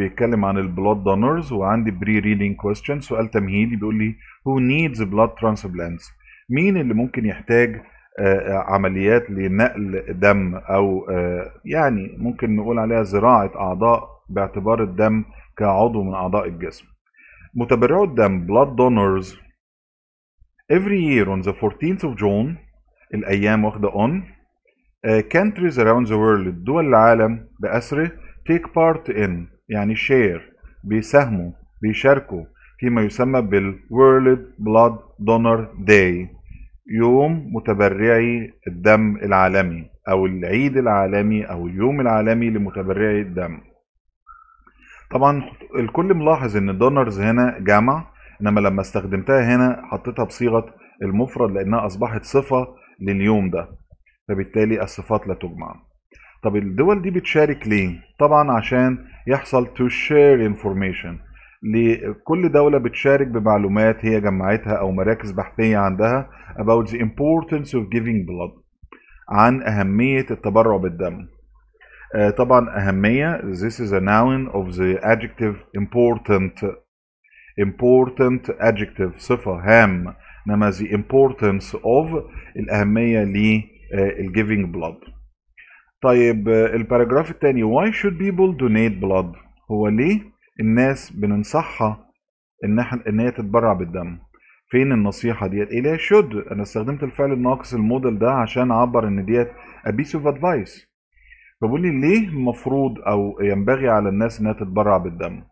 بيتكلم عن البلود دونرز وعندي بري ريدنج كويستشن سؤال تمهيدي بيقول لي هو نيدز بلود ترانسبلانتس مين اللي ممكن يحتاج آه، آه، عمليات لنقل دم او آه، يعني ممكن نقول عليها زراعه اعضاء باعتبار الدم كعضو من اعضاء الجسم متبرعو الدم blood donors every year on the 14th of June الايام واخده on countries around the world دول العالم بأسره take part in يعني شير بيساهموا بيشاركوا فيما يسمى World Blood Donor Day يوم متبرعي الدم العالمي او العيد العالمي او اليوم العالمي لمتبرعي الدم طبعا الكل ملاحظ ان دونرز هنا جمع انما لما استخدمتها هنا حطيتها بصيغه المفرد لانها اصبحت صفه لليوم ده فبالتالي الصفات لا تجمع طب الدول دي بتشارك ليه؟ طبعا عشان يحصل تو شير انفورميشن لكل دولة بتشارك بمعلومات هي جمعتها أو مراكز بحثية عندها about the importance of giving blood عن أهمية التبرع بالدم آه، طبعا أهمية this is a noun of the adjective important important adjective صفة هام إنما the importance of الأهمية للgiving آه، blood طيب الباراجراف التاني why should people donate blood هو ليه الناس بننصحها ان احنا ان هي تتبرع بالدم فين النصيحه ديت ايه ليه should انا استخدمت الفعل الناقص الموديل ده عشان اعبر ان ديت a piece of advice فبقول لي ليه المفروض او ينبغي على الناس انها تتبرع بالدم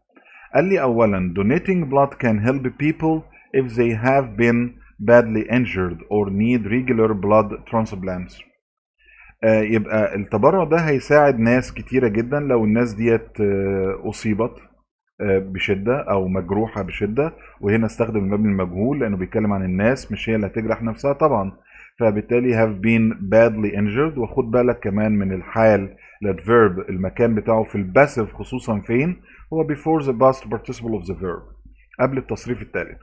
قال لي اولا donating blood can help people if they have been badly injured or need regular blood transplants آه، يبقى التبرع ده هيساعد ناس كتيرة جدا لو الناس ديت آه، أصيبت آه، بشدة أو مجروحة بشدة وهنا استخدم المبني المجهول لأنه بيتكلم عن الناس مش هي اللي هتجرح نفسها طبعا فبالتالي have been badly injured وخد بالك كمان من الحال الادفيرب المكان بتاعه في الباسيف خصوصا فين هو before the past participle of the verb قبل التصريف الثالث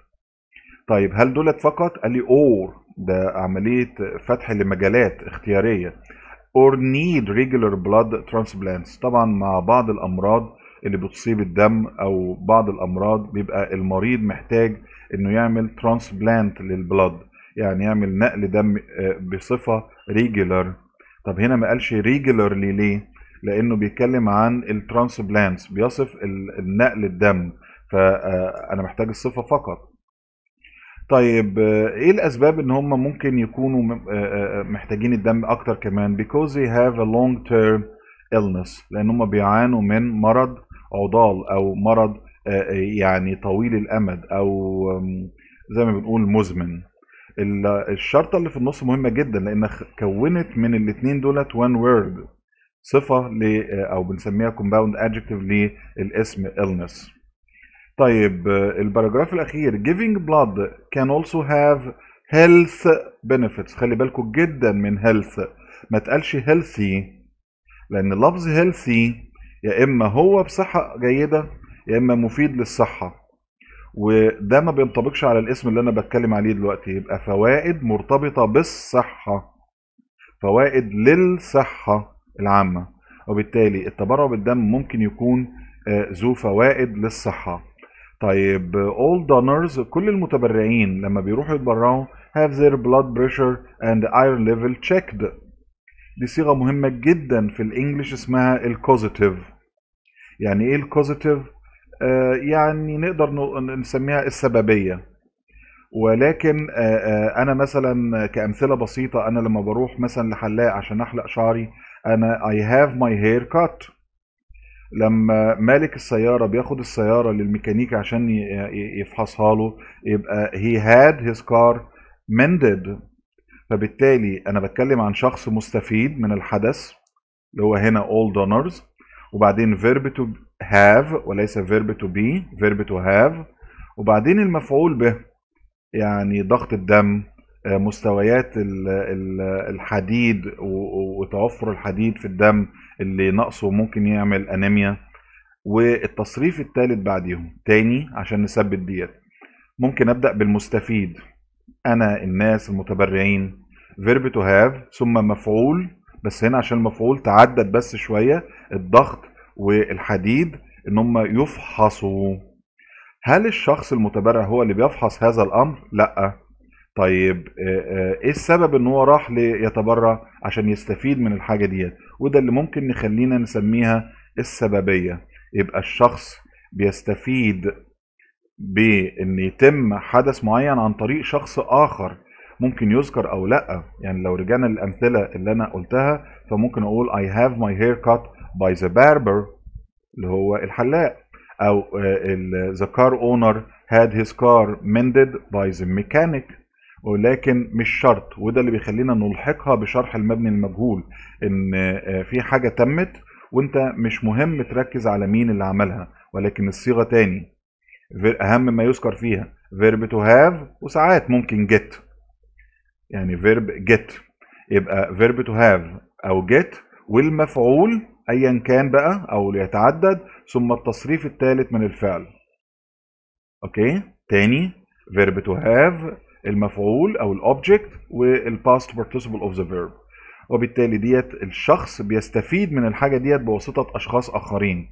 طيب هل دولت فقط قال لي اور ده عمليه فتح لمجالات اختياريه or need regular blood transplants طبعا مع بعض الامراض اللي بتصيب الدم او بعض الامراض بيبقى المريض محتاج انه يعمل ترانسبلانت للبلد يعني يعمل نقل دم آه، بصفه ريجولار طب هنا ما قالش ريجولارلي ليه لانه بيتكلم عن الترانسبلانتس بيصف النقل الدم فانا آه، محتاج الصفه فقط طيب آه، ايه الاسباب ان هم ممكن يكونوا آه، آه، محتاجين الدم اكتر كمان because they have a long term illness لان هم بيعانوا من مرض عضال او مرض يعني طويل الامد او زي ما بنقول مزمن الشرطة اللي في النص مهمة جدا لان كونت من الاتنين دولت one word صفة ل او بنسميها compound adjective للاسم illness طيب الباراجراف الاخير giving blood can also have health benefits خلي بالكم جدا من health ما تقالش healthy لان لفظ healthy يا اما هو بصحه جيده يا اما مفيد للصحه وده ما بينطبقش على الاسم اللي انا بتكلم عليه دلوقتي يبقى فوائد مرتبطه بالصحه فوائد للصحه العامه وبالتالي التبرع بالدم ممكن يكون آه، ذو فوائد للصحه طيب all donors كل المتبرعين لما بيروحوا يتبرعوا have their blood pressure and iron level checked دي صيغه مهمه جدا في الانجليش اسمها الكوزيتيف يعني ايه الكوزيتيف آه يعني نقدر نسميها السببيه ولكن آه، آه، انا مثلا كامثله بسيطه انا لما بروح مثلا لحلاق عشان احلق شعري انا I have my hair cut لما مالك السيارة بياخد السيارة للميكانيكا عشان يفحصها له يبقى he had his car mended فبالتالي أنا بتكلم عن شخص مستفيد من الحدث اللي هو هنا all donors وبعدين verb to have وليس verb to be verb to have وبعدين المفعول به يعني ضغط الدم مستويات الحديد وتوفر الحديد في الدم اللي نقصه ممكن يعمل انيميا والتصريف الثالث بعديهم تاني عشان نثبت ديت ممكن ابدا بالمستفيد انا الناس المتبرعين فيرب تو هاف ثم مفعول بس هنا عشان المفعول تعدد بس شويه الضغط والحديد ان هم يفحصوا هل الشخص المتبرع هو اللي بيفحص هذا الامر لا طيب آه، آه، ايه السبب ان هو راح ليتبرع عشان يستفيد من الحاجه ديت وده اللي ممكن نخلينا نسميها السببيه يبقى الشخص بيستفيد بان يتم حدث معين عن طريق شخص اخر ممكن يذكر او لا يعني لو رجعنا للامثله اللي انا قلتها فممكن اقول I have my cut by the barber اللي هو الحلاق او آه، the car owner had his car mended by the mechanic ولكن مش شرط وده اللي بيخلينا نلحقها بشرح المبني المجهول ان آه، في حاجه تمت وانت مش مهم تركز على مين اللي عملها ولكن الصيغه تاني اهم ما يذكر فيها فيرب تو هاف وساعات ممكن جيت يعني فيرب جيت يبقى فيرب تو هاف او جيت والمفعول ايا كان بقى او يتعدد ثم التصريف الثالث من الفعل اوكي تاني فيرب تو هاف المفعول او الاوبجكت والباست participle اوف ذا فيرب وبالتالي ديت الشخص بيستفيد من الحاجه ديت بواسطه اشخاص اخرين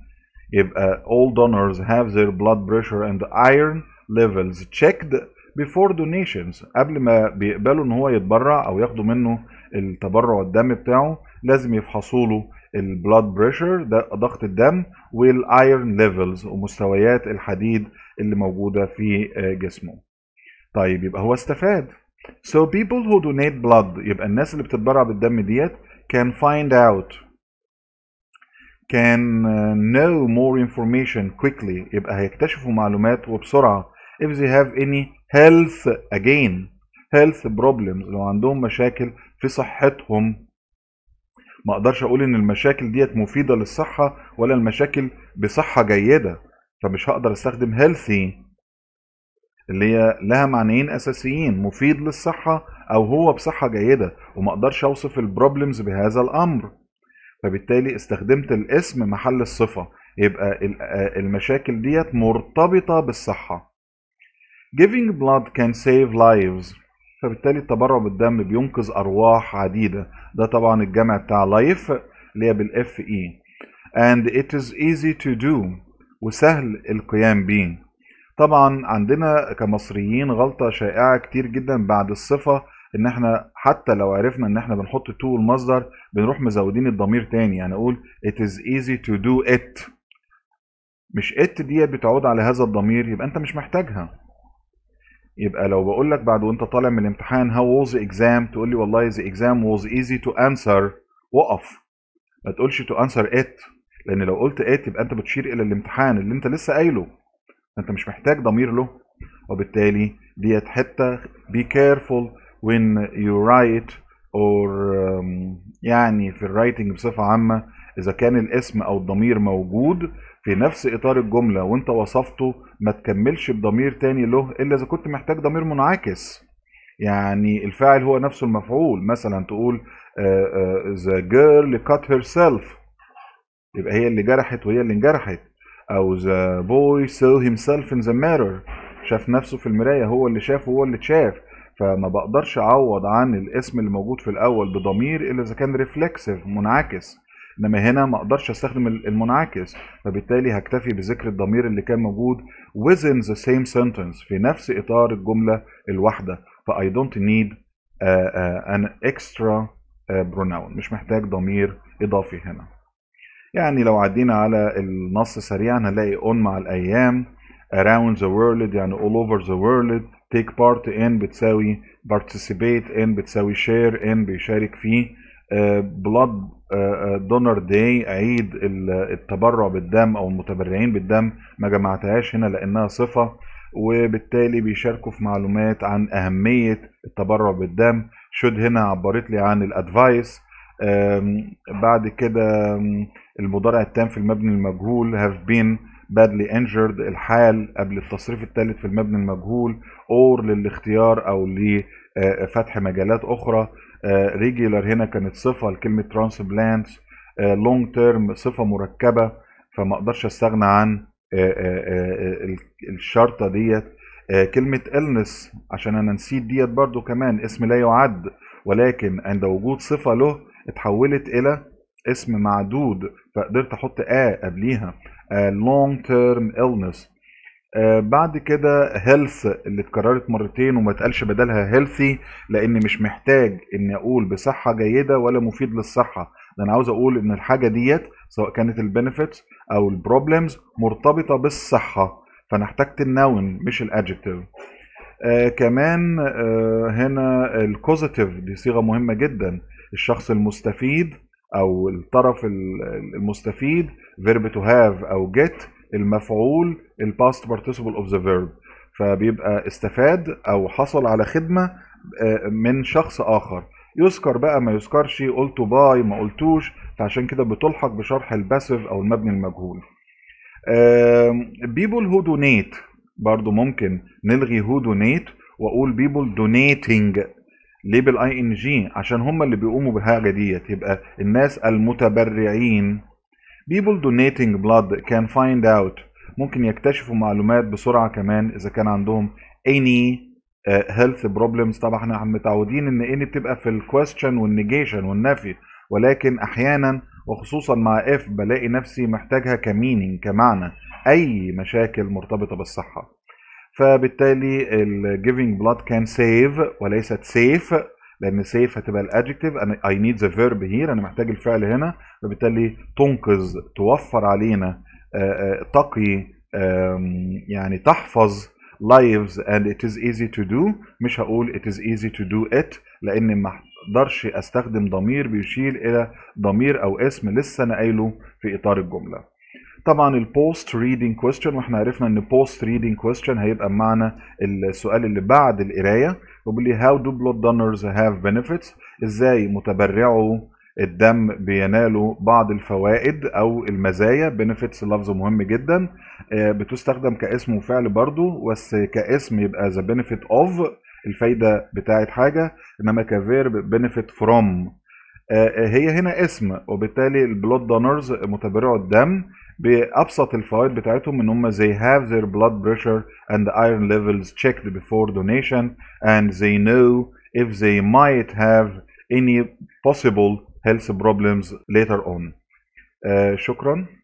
يبقى all donors have their blood pressure and iron levels checked before donations قبل ما بيقبلوا ان هو يتبرع او ياخدوا منه التبرع الدم بتاعه لازم يفحصوا له البلاد بريشر ده ضغط الدم والايرن ليفلز ومستويات الحديد اللي موجوده في آه، جسمه طيب يبقى هو استفاد So people who donate blood يبقى الناس اللي بتتبرع بالدم ديت can find out can uh, know more information quickly يبقى هيكتشفوا معلومات وبسرعة if they have any health again health problems لو عندهم مشاكل في صحتهم ما اقدرش اقول ان المشاكل ديت مفيدة للصحة ولا المشاكل بصحة جيدة فمش هقدر استخدم healthy اللي هي لها معنيين اساسيين مفيد للصحه او هو بصحه جيده وما اقدرش اوصف البروبلمز بهذا الامر فبالتالي استخدمت الاسم محل الصفه يبقى آه، المشاكل ديت مرتبطه بالصحه Giving blood can save lives فبالتالي التبرع بالدم بينقذ ارواح عديده ده طبعا الجمع بتاع لايف اللي هي بالاف اي e. and it is easy to do وسهل القيام به طبعا عندنا كمصريين غلطة شائعة كتير جدا بعد الصفة ان احنا حتى لو عرفنا ان احنا بنحط تو المصدر بنروح مزودين الضمير تاني يعني اقول it is easy to do it مش it دي بتعود على هذا الضمير يبقى انت مش محتاجها يبقى لو بقول لك بعد وانت طالع من الامتحان how was the exam تقول لي والله the exam was easy to answer وقف ما تقولش to answer it لان لو قلت it يبقى انت بتشير الى الامتحان اللي انت لسه قايله انت مش محتاج ضمير له وبالتالي ديت حته بي كيرفول وين يو رايت اور يعني في الرايتنج بصفه عامه اذا كان الاسم او الضمير موجود في نفس اطار الجمله وانت وصفته ما تكملش بضمير تاني له الا اذا كنت محتاج ضمير منعكس يعني الفاعل هو نفسه المفعول مثلا تقول آه، آه، the girl cut herself يبقى هي اللي جرحت وهي اللي انجرحت او ذا بوي saw himself in the mirror شاف نفسه في المرايه هو اللي شاف هو اللي اتشاف فما بقدرش اعوض عن الاسم اللي موجود في الاول بضمير الا اذا كان ريفلكسيف منعكس انما هنا ما اقدرش استخدم المنعكس فبالتالي هكتفي بذكر الضمير اللي كان موجود within the same sentence في نفس اطار الجمله الواحده I don't need an extra uh, pronoun مش محتاج ضمير اضافي هنا يعني لو عدينا على النص سريعا هنلاقي on مع الايام around the world يعني all over the world take part in بتساوي participate in بتساوي share in بيشارك فيه آه، blood آه، آه، donor day عيد التبرع بالدم او المتبرعين بالدم ما جمعتهاش هنا لانها صفه وبالتالي بيشاركوا في معلومات عن اهميه التبرع بالدم شد هنا عبرت لي عن الادفايس بعد كده المضارع التام في المبني المجهول have been badly injured الحال قبل التصريف الثالث في المبني المجهول اور للاختيار او لفتح مجالات اخرى ريجولار آه، هنا كانت صفه لكلمه ترانسبلانت لونج تيرم صفه مركبه فما اقدرش استغنى عن آه، آه، الشرطه ديت كلمه illness عشان انا نسيت ديت برضو كمان اسم لا يعد ولكن عند وجود صفه له اتحولت الى اسم معدود فقدرت احط ا قبليها لونج آه، تيرم illness آه، بعد كده هيلث اللي اتكررت مرتين وما اتقالش بدلها هيلثي لان مش محتاج اني اقول بصحه جيده ولا مفيد للصحه ده انا عاوز اقول ان الحاجه ديت سواء كانت البنفيتس او البروبلمز مرتبطه بالصحه فانا احتجت النون مش الادجكتيف آه كمان آه هنا الكوزيتيف دي صيغه مهمه جدا الشخص المستفيد او الطرف المستفيد فيرب تو هاف او جيت المفعول الباست بارتيسيبل اوف ذا فيرب فبيبقى استفاد او حصل على خدمه آه، من شخص اخر يذكر بقى ما يذكرش قلت باي ما قلتوش فعشان كده بتلحق بشرح الباسيف او المبني المجهول بيبول هو دونيت برضو ممكن نلغي هو دونيت واقول بيبول دونيتنج ليه بالاي ان جي عشان هم اللي بيقوموا بالحاجه ديت يبقى الناس المتبرعين people donating blood can find out ممكن يكتشفوا معلومات بسرعه كمان اذا كان عندهم any هيلث uh, بروبلمز طبعا احنا متعودين ان اني بتبقى في الكويستشن والنيجيشن والنفي ولكن احيانا وخصوصا مع اف بلاقي نفسي محتاجها كمينينج كمعنى اي مشاكل مرتبطه بالصحه فبالتالي giving بلاد كان سيف وليست سيف لان سيف هتبقى الادجكتيف adjective اي نيد ذا فيرب هير انا محتاج الفعل هنا فبالتالي تنقذ توفر علينا آه، آه، تقي يعني تحفظ lives and it is easy to do مش هقول it is easy to do it لان ما اقدرش استخدم ضمير بيشير الى ضمير او اسم لسه انا قايله في اطار الجمله طبعا البوست ريدنج كويستشن واحنا عرفنا ان بوست ريدنج كويستشن هيبقى بمعنى السؤال اللي بعد القرايه وبيقول لي هاو دو بلود دونرز هاف بنفيتس ازاي متبرعوا الدم بينالوا بعض الفوائد او المزايا بنفيتس لفظ مهم جدا آه، بتستخدم كاسم وفعل برضو بس كاسم يبقى ذا بنفيت اوف الفايده بتاعه حاجه انما كفيرب بنفيت فروم هي هنا اسم وبالتالي البلود دونرز متبرعوا الدم بأبسط الفوائد بتاعتهم ان هم they have their blood pressure and iron levels checked before donation and they know if they might have any possible health problems later on. Uh, شكرا.